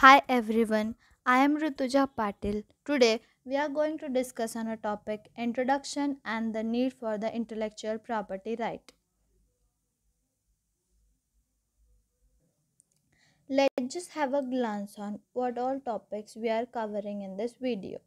Hi everyone, I am Rutuja Patil. Today we are going to discuss on a topic introduction and the need for the intellectual property right. Let's just have a glance on what all topics we are covering in this video.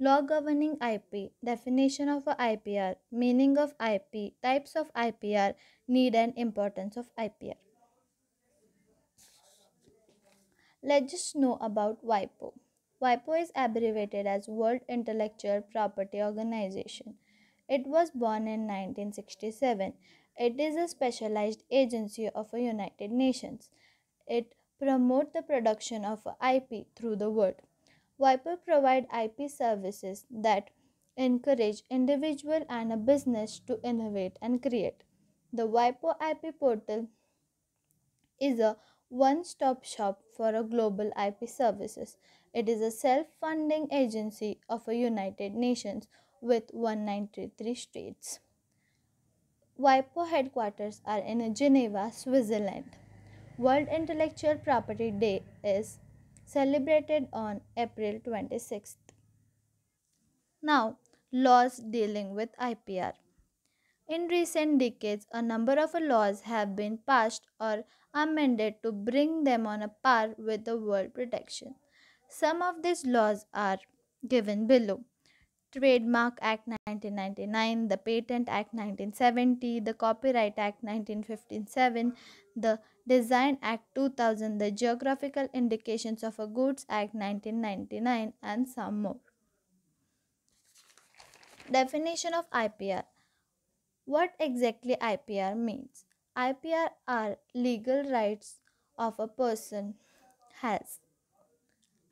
Law governing IP, definition of a IPR, meaning of IP, types of IPR, need and importance of IPR. Let's just know about WIPO. WIPO is abbreviated as World Intellectual Property Organization. It was born in 1967. It is a specialized agency of the United Nations. It promotes the production of IP through the world. WIPO provide IP services that encourage individual and a business to innovate and create. The WIPO IP portal is a one stop shop for global IP services. It is a self funding agency of the United Nations with 193 states. WIPO headquarters are in Geneva, Switzerland. World Intellectual Property Day is celebrated on April 26th. Now, laws dealing with IPR. In recent decades, a number of laws have been passed or amended to bring them on a par with the world protection. Some of these laws are given below. Trademark Act 1999, the Patent Act 1970, the Copyright Act 1957, the Design Act 2000, the Geographical Indications of a Goods Act 1999, and some more. Definition of IPR what exactly IPR means? IPR are legal rights of a person has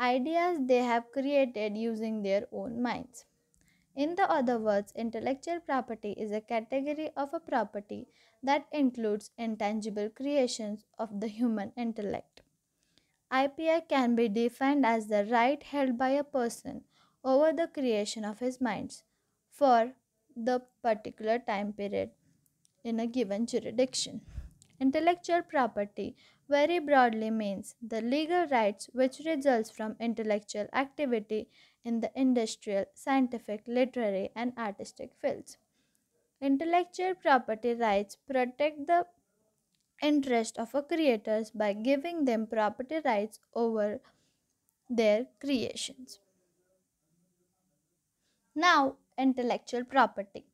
ideas they have created using their own minds. In the other words, intellectual property is a category of a property that includes intangible creations of the human intellect. IPR can be defined as the right held by a person over the creation of his minds for the particular time period in a given jurisdiction. Intellectual property very broadly means the legal rights which results from intellectual activity in the industrial, scientific, literary and artistic fields. Intellectual property rights protect the interest of creators by giving them property rights over their creations. Now intellectual property.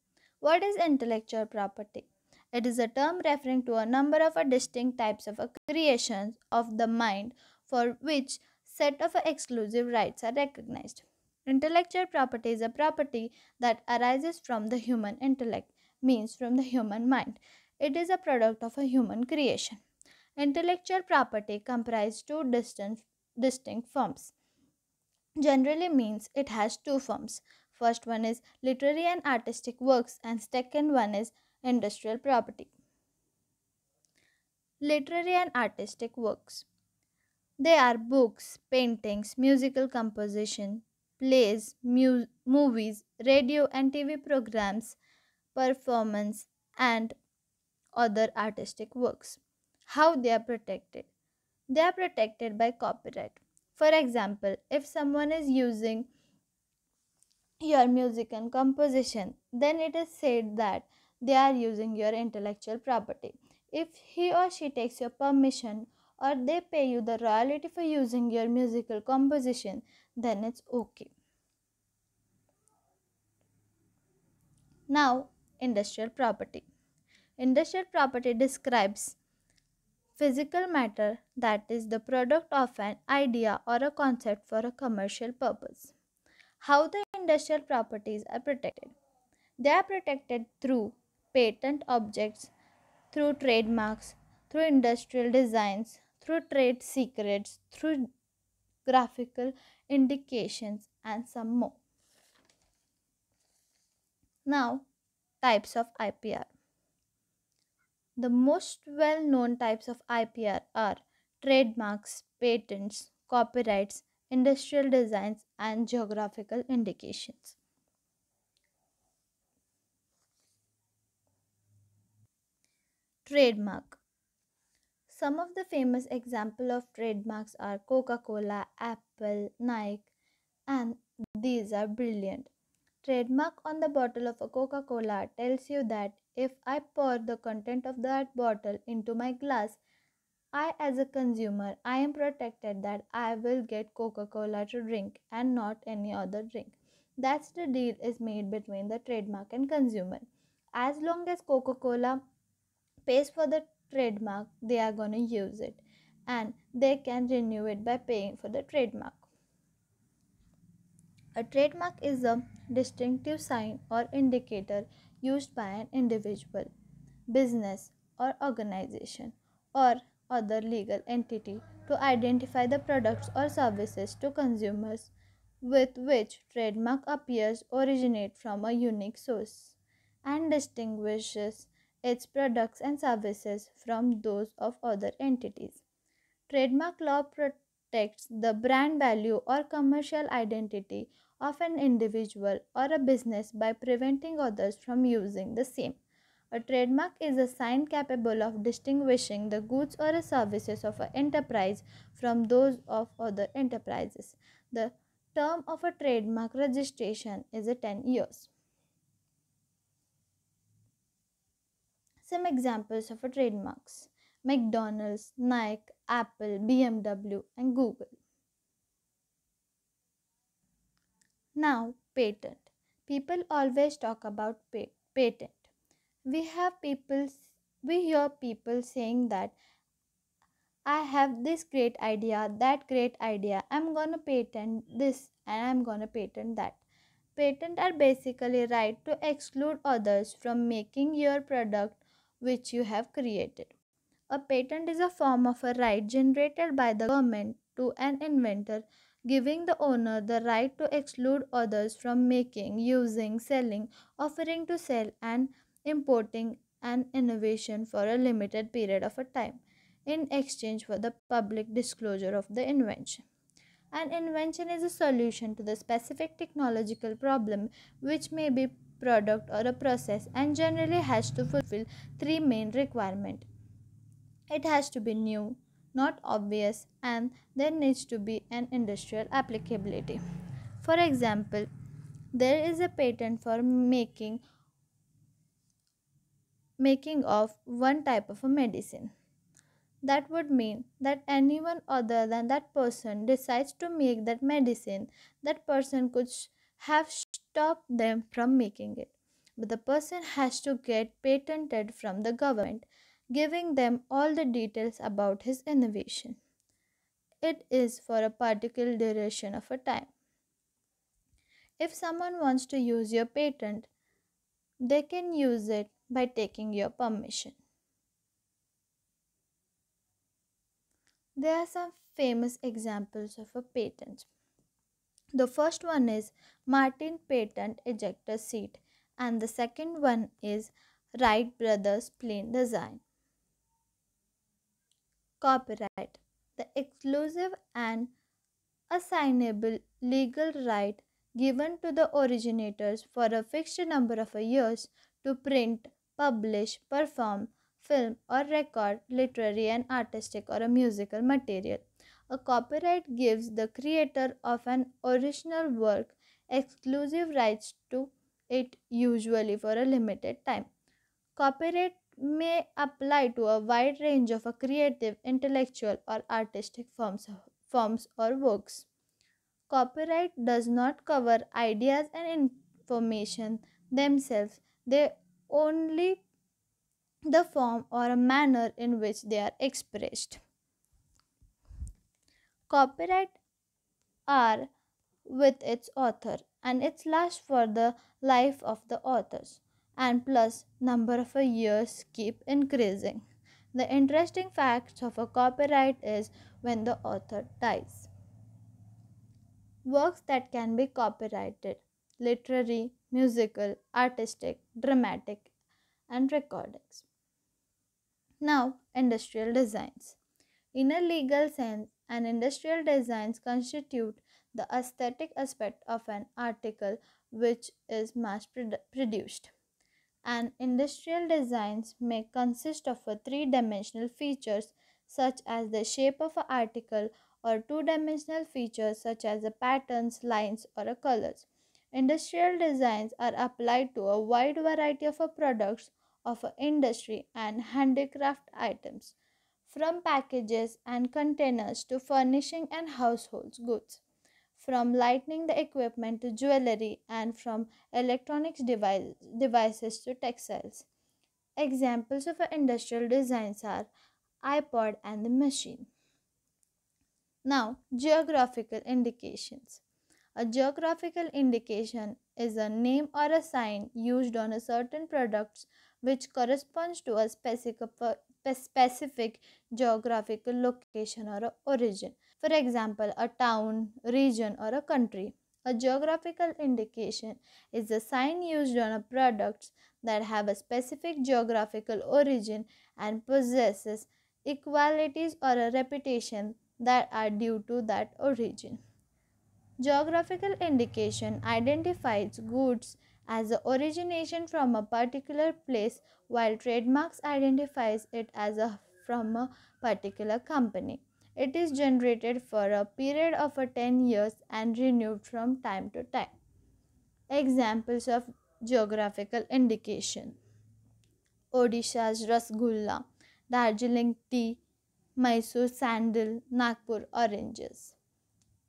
What is intellectual property? It is a term referring to a number of distinct types of creations of the mind for which set of exclusive rights are recognized. Intellectual property is a property that arises from the human intellect, means from the human mind. It is a product of a human creation. Intellectual property comprises two distinct, distinct forms. Generally means it has two forms. First one is literary and artistic works, and second one is industrial property. Literary and artistic works. They are books, paintings, musical composition, plays, mu- movies, radio and TV programs, performance, and other artistic works. How they are protected? They are protected by copyright. For example, if someone is using your music and composition, then it is said that they are using your intellectual property. If he or she takes your permission or they pay you the royalty for using your musical composition, then it's okay. Now, industrial property. Industrial property describes physical matter that is the product of an idea or a concept for a commercial purpose how the industrial properties are protected. They are protected through patent objects, through trademarks, through industrial designs, through trade secrets, through graphical indications and some more. Now, types of IPR. The most well known types of IPR are trademarks, patents, copyrights, industrial designs, and geographical indications. Trademark Some of the famous examples of trademarks are Coca-Cola, Apple, Nike, and these are brilliant. Trademark on the bottle of a Coca-Cola tells you that if I pour the content of that bottle into my glass, I, as a consumer, I am protected that I will get Coca Cola to drink and not any other drink. That's the deal is made between the trademark and consumer. As long as Coca Cola pays for the trademark, they are going to use it and they can renew it by paying for the trademark. A trademark is a distinctive sign or indicator used by an individual, business, or organization or other legal entity to identify the products or services to consumers with which trademark appears originate from a unique source and distinguishes its products and services from those of other entities. Trademark law protects the brand value or commercial identity of an individual or a business by preventing others from using the same. A trademark is a sign capable of distinguishing the goods or services of an enterprise from those of other enterprises. The term of a trademark registration is 10 years. Some examples of trademarks McDonald's, Nike, Apple, BMW, and Google. Now, patent. People always talk about pa patent we have people we hear people saying that I have this great idea, that great idea. I'm gonna patent this and I'm gonna patent that. Patent are basically right to exclude others from making your product which you have created. A patent is a form of a right generated by the government to an inventor, giving the owner the right to exclude others from making, using, selling, offering to sell, and importing an innovation for a limited period of a time in exchange for the public disclosure of the invention. An invention is a solution to the specific technological problem which may be product or a process and generally has to fulfill three main requirements. It has to be new, not obvious and there needs to be an industrial applicability. For example, there is a patent for making making of one type of a medicine. That would mean that anyone other than that person decides to make that medicine, that person could have stopped them from making it. But the person has to get patented from the government, giving them all the details about his innovation. It is for a particular duration of a time. If someone wants to use your patent, they can use it by taking your permission. There are some famous examples of a patent. The first one is Martin patent ejector seat and the second one is Wright brothers plane design. Copyright the exclusive and assignable legal right given to the originators for a fixed number of years to print, publish, perform, film or record literary and artistic or a musical material. A copyright gives the creator of an original work exclusive rights to it usually for a limited time. Copyright may apply to a wide range of creative, intellectual or artistic forms, forms or works. Copyright does not cover ideas and information themselves. They only the form or manner in which they are expressed. Copyright are with its author and it lasts for the life of the authors and plus number of years keep increasing. The interesting facts of a copyright is when the author dies. Works that can be copyrighted literary, musical, artistic, dramatic, and recordings. Now, industrial designs. In a legal sense, an industrial designs constitute the aesthetic aspect of an article which is mass produ- produced. An industrial designs may consist of three-dimensional features such as the shape of an article or two-dimensional features such as the patterns, lines or colors. Industrial designs are applied to a wide variety of products of industry and handicraft items, from packages and containers to furnishing and household goods, from lighting the equipment to jewelry, and from electronics device, devices to textiles. Examples of industrial designs are iPod and the machine. Now, geographical indications. A geographical indication is a name or a sign used on a certain products which corresponds to a specific, specific geographical location or origin. For example, a town, region or a country. A geographical indication is a sign used on a products that have a specific geographical origin and possesses equalities or a reputation that are due to that origin. Geographical indication identifies goods as the origination from a particular place while trademarks identifies it as a from a particular company. It is generated for a period of a 10 years and renewed from time to time. Examples of geographical indication Odisha's Rasgulla, Darjeeling tea, Mysore sandal, Nagpur oranges,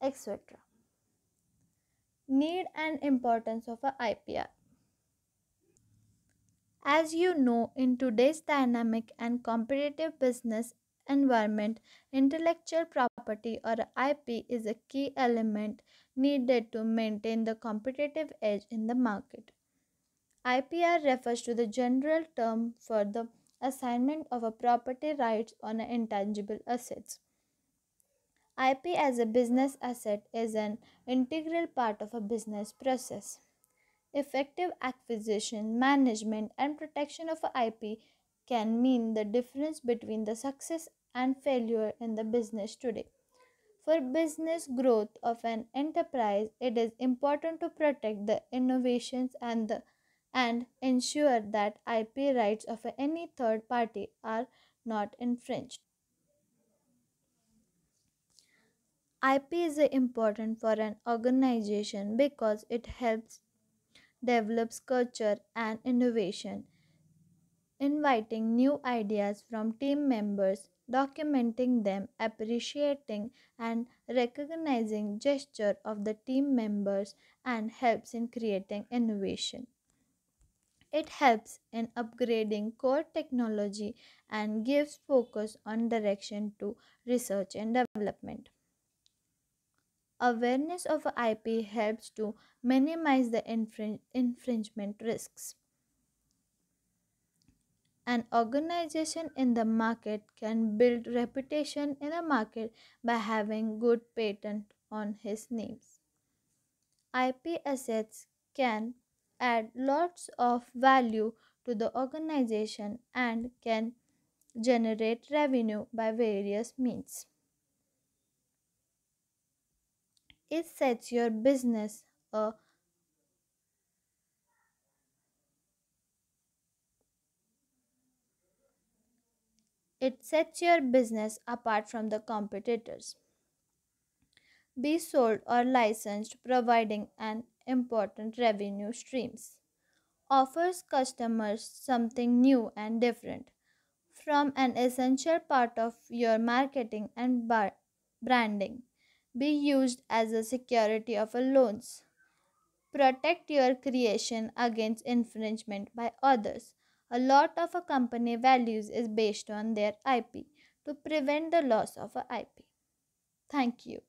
etc need and importance of a IPR. As you know, in today's dynamic and competitive business environment, intellectual property or IP is a key element needed to maintain the competitive edge in the market. IPR refers to the general term for the assignment of a property rights on intangible assets. IP as a business asset is an integral part of a business process. Effective acquisition, management, and protection of IP can mean the difference between the success and failure in the business today. For business growth of an enterprise, it is important to protect the innovations and the and ensure that IP rights of any third party are not infringed. IP is important for an organization because it helps develop culture and innovation, inviting new ideas from team members, documenting them, appreciating and recognizing gesture of the team members and helps in creating innovation. It helps in upgrading core technology and gives focus on direction to research and development. Awareness of IP helps to minimize the infring- infringement risks. An organization in the market can build reputation in the market by having good patent on his names. IP assets can add lots of value to the organization and can generate revenue by various means. it sets your business a It sets your business apart from the competitors. Be sold or licensed, providing an important revenue streams. Offers customers something new and different from an essential part of your marketing and branding be used as a security of a loans. Protect your creation against infringement by others. A lot of a company values is based on their IP to prevent the loss of a IP. Thank you.